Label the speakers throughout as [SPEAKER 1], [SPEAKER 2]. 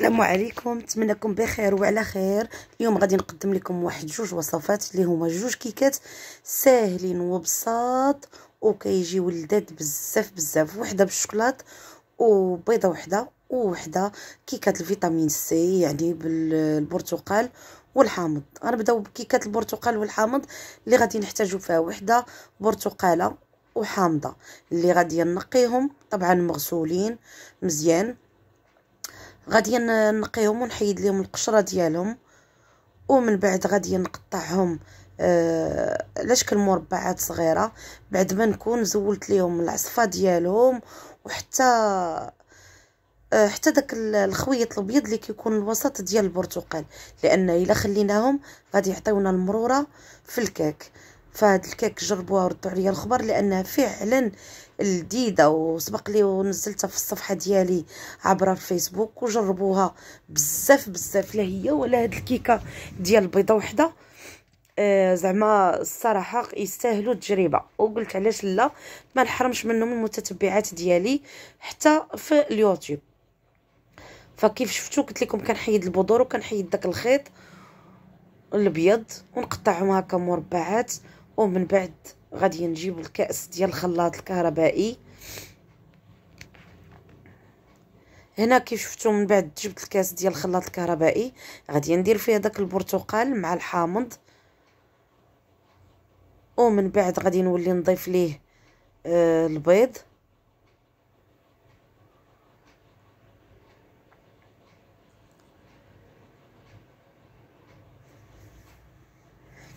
[SPEAKER 1] السلام عليكم لكم بخير وعلى خير اليوم غادي نقدم لكم واحد جوج وصفات اللي هما جوج كيكات ساهلين وبساط وكيجيو لذاد بزاف بزاف وحده بالشوكولات وبيضه وحده ووحده كيكات الفيتامين سي يعني بالبرتقال والحامض غنبداو بكيكات البرتقال والحامض اللي غادي نحتاجو فيها وحده برتقاله وحامضه اللي غادي نقيهم طبعا مغسولين مزيان غادي نقيهم ونحيد لهم القشره ديالهم ومن بعد غادي نقطعهم آه، على شكل مربعات صغيره بعد ما نكون زولت ليهم العصفه ديالهم وحتى آه، حتى داك الخويط الابيض اللي كيكون الوسط ديال البرتقال لان الا خليناهم غادي يعطيونا المروره في الكاك فهاد الكيك جربوها وردوا عليا الخبر لانها فعلا لذيذه وسبق لي ونزلتها في الصفحه ديالي عبر الفيسبوك وجربوها بزاف بزاف لا هي ولا هاد الكيكه ديال بيضه وحده آه زعما الصراحه يستاهلوا التجربه وقلت علاش لا ما نحرمش منهم المتتبعات ديالي حتى في اليوتيوب فكيف شفتوا قلت لكم كنحيد البذور وكنحيد داك الخيط الابيض ونقطعهم هكا مربعات ومن بعد غادي نجيب الكأس ديال الخلاط الكهربائي هنا كي شفتو من بعد جبت الكاس ديال الخلاط الكهربائي غادي ندير فيه داك البرتقال مع الحامض ومن بعد غادي نولي نضيف ليه آه البيض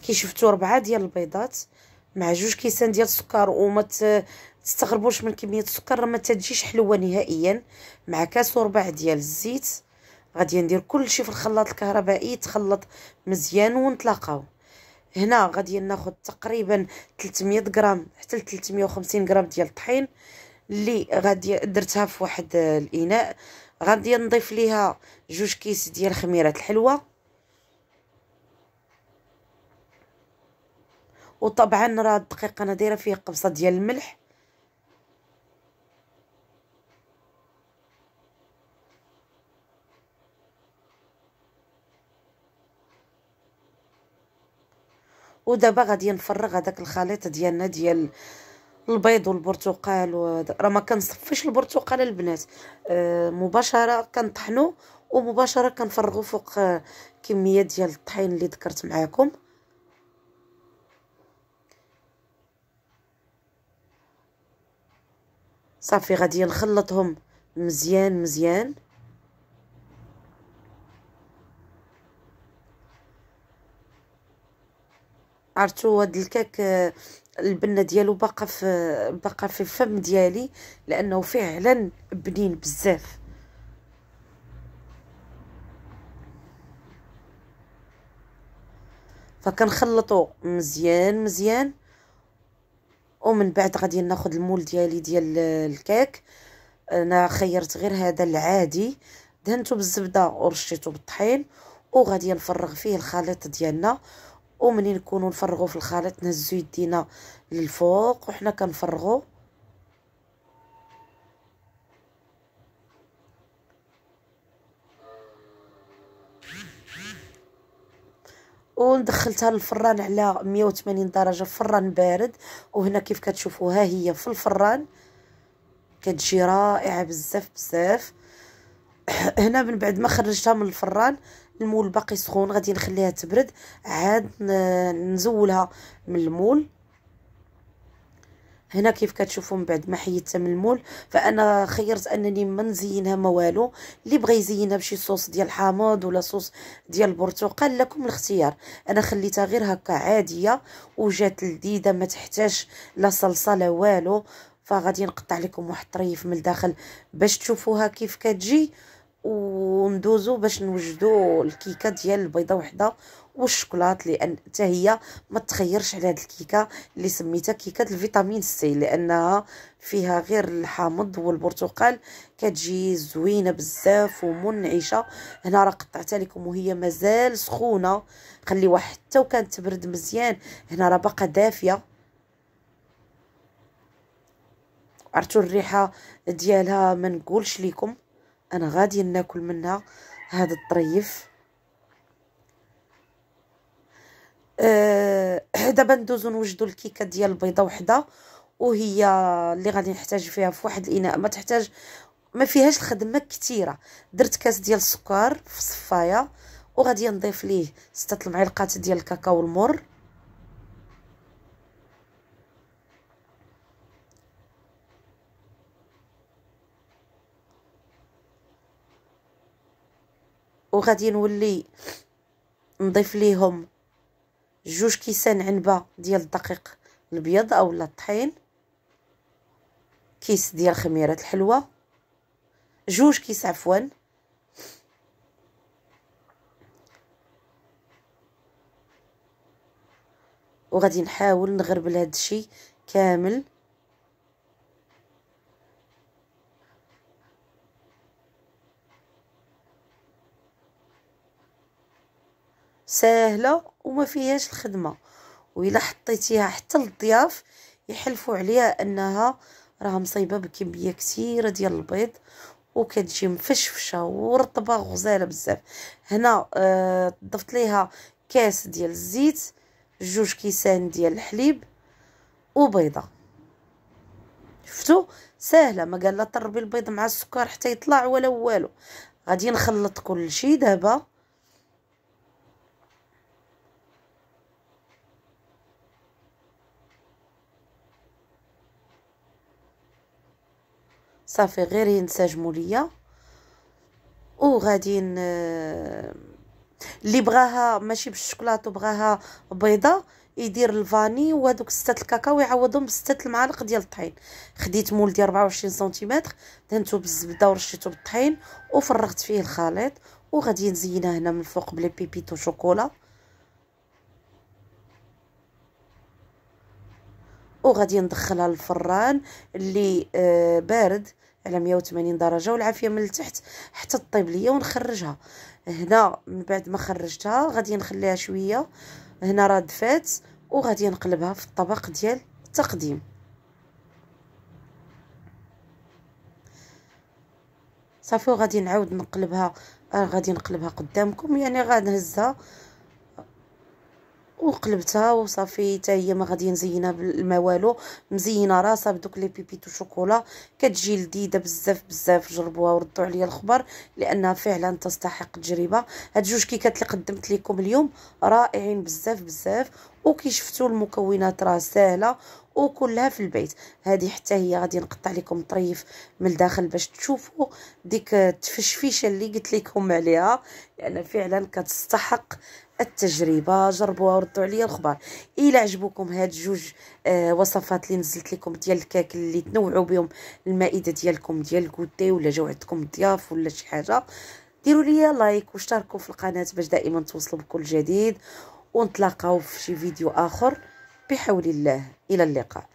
[SPEAKER 1] كي شفتوا ربعه ديال البيضات مع جوج كيسان ديال السكر وما تستغربوش من كميه السكر راه ما تجيش حلوه نهائيا مع كاس وربع ديال الزيت غادي ندير كلشي في الخلاط الكهربائي تخلط مزيان ونتلاقاو هنا غادي ناخذ تقريبا 300 غرام حتى ل 350 غرام ديال الطحين اللي غادي درتها في واحد الاناء غادي نضيف ليها جوج كيس ديال خميره الحلوه وطبعا راه الدقيق انا دايره فيه قبصه ديال الملح ودابا غادي نفرغ هذاك الخليط ديالنا ديال البيض والبرتقال و... راه ما كنصفيش البرتقال البنات آه، مباشره كنطحنو ومباشره كنفرغو فوق آه، كميه ديال الطحين اللي ذكرت معاكم صافي غادي نخلطهم مزيان مزيان عرفتوا هاد الكاك آه، البنه ديالو باقا في آه، باقا في الفم ديالي لانه فعلا بنين بزاف فكنخلطو مزيان مزيان ومن بعد غادي ناخذ المول ديالي ديال الكيك انا خيرت غير هذا العادي دهنته بالزبده ورشيته بالطحين وغادي نفرغ فيه الخليط ديالنا ومنين نكونوا نفرغوا في الخليط نهزو يدينا للفوق وحنا كنفرغوا ودخلتها للفران على 180 درجه فران بارد وهنا كيف كتشوفوا ها هي في الفران كتجي رائعه بزاف بزاف هنا من بعد ما خرجتها من الفران المول باقي سخون غادي نخليها تبرد عاد نزولها من المول هنا كيف كتشوفوا من بعد ما حيدتها من المول فانا خيرت انني ما نزينها ما والو اللي بغى يزينها بشي صوص ديال حامض ولا صوص ديال البرتقال لكم الاختيار انا خليتها غير هكا عاديه وجات لذيذه ما تحتاج لا صلصه لا والو فغادي نقطع لكم واحد الطريف من الداخل باش تشوفوها كيف كتجي وندوزو باش نوجدو الكيكه ديال البيضه وحده والشوكولات لان حتى هي ما تخيرش على هاد الكيكه اللي سميتها كيكه الفيتامين سي لانها فيها غير الحامض والبرتقال كتجي زوينه بزاف ومنعشه هنا راه قطعتها لكم وهي مازال سخونه خليوها حتى وكانت تبرد مزيان هنا راه باقا دافيه عرفتوا الريحه ديالها ما نقولش لكم انا غادي ناكل منها هذا الطريف أه دابا ندوزو نوجدو الكيكه ديال البيضه وحده وهي اللي غادي نحتاج فيها في واحد الاناء ما تحتاج ما فيهاش الخدمه كثيره درت كاس ديال السكر في صفايه وغادي نضيف ليه سته المعلقات ديال الكاكاو المر وغادي نولي نضيف ليهم جوج كيسان عنبه ديال الدقيق الابيض اولا الطحين كيس ديال خميره الحلوه جوج كيس عفوا وغادي نحاول نغربل هذا الشيء كامل ساهله وما فيهاش الخدمه وإلا حطيتيها حتى للضياف يحلفوا عليها انها راه مصيبه بكميه كثيره ديال البيض وكتجي مفشفشه ورطبه غزاله بزاف هنا آه ضفت ليها كاس ديال الزيت جوج كيسان ديال الحليب وبيضه شفتوا ساهله ما قال لا طربي البيض مع السكر حتى يطلع ولا والو غادي نخلط كلشي دابا صافي غير ينسجموا ليا وغادي اللي بغاها ماشي بالشوكولاته بغاها بيضه يدير الفاني وهذوك سته الكاكاو يعوضهم بسته المعالق ديال الطحين خديت مول ديال 24 سنتيمتر دهنته بالزبده ورشيته بالطحين وفرغت فيه الخليط وغادي نزينها هنا من فوق بلي بيبيتو شوكولا وغادي ندخلها للفران اللي آه، بارد على 180 درجه والعافيه من التحت حتى طيب ليا ونخرجها هنا من بعد ما خرجتها غادي نخليها شويه هنا راه دفات وغادي نقلبها في الطبق ديال التقديم صافي وغادي نعاود نقلبها آه غادي نقلبها قدامكم يعني غنهزها وقلبتها وصافي حتى هي ما غادي نزينها بالما والو مزينه راسها بدوك لي بيبيتو شوكولا كتجي لذيذه بزاف بزاف جربوها وردوا عليا الخبر لانها فعلا تستحق التجربه هاد جوج كيكات اللي قدمت لكم اليوم رائعين بزاف بزاف وكي شفتوا المكونات راه ساهله وكلها في البيت هذه حتى هي غادي نقطع لكم طريف من الداخل باش تشوفوا ديك التفشفيشه اللي قلت لكم عليها لان يعني فعلا كتستحق التجربه جربوها وردوا عليا الخبر الى عجبوكم هاد جوج آه، وصفات اللي نزلت لكم ديال الكاك اللي تنوعوا بهم المائده ديالكم ديال الكوتي ولا جو عندكم ضياف ولا شي حاجه ديروا لي لايك واشتركوا في القناه باش دائما توصلوا بكل جديد ونتلاقاو في شي فيديو اخر بحول الله الى اللقاء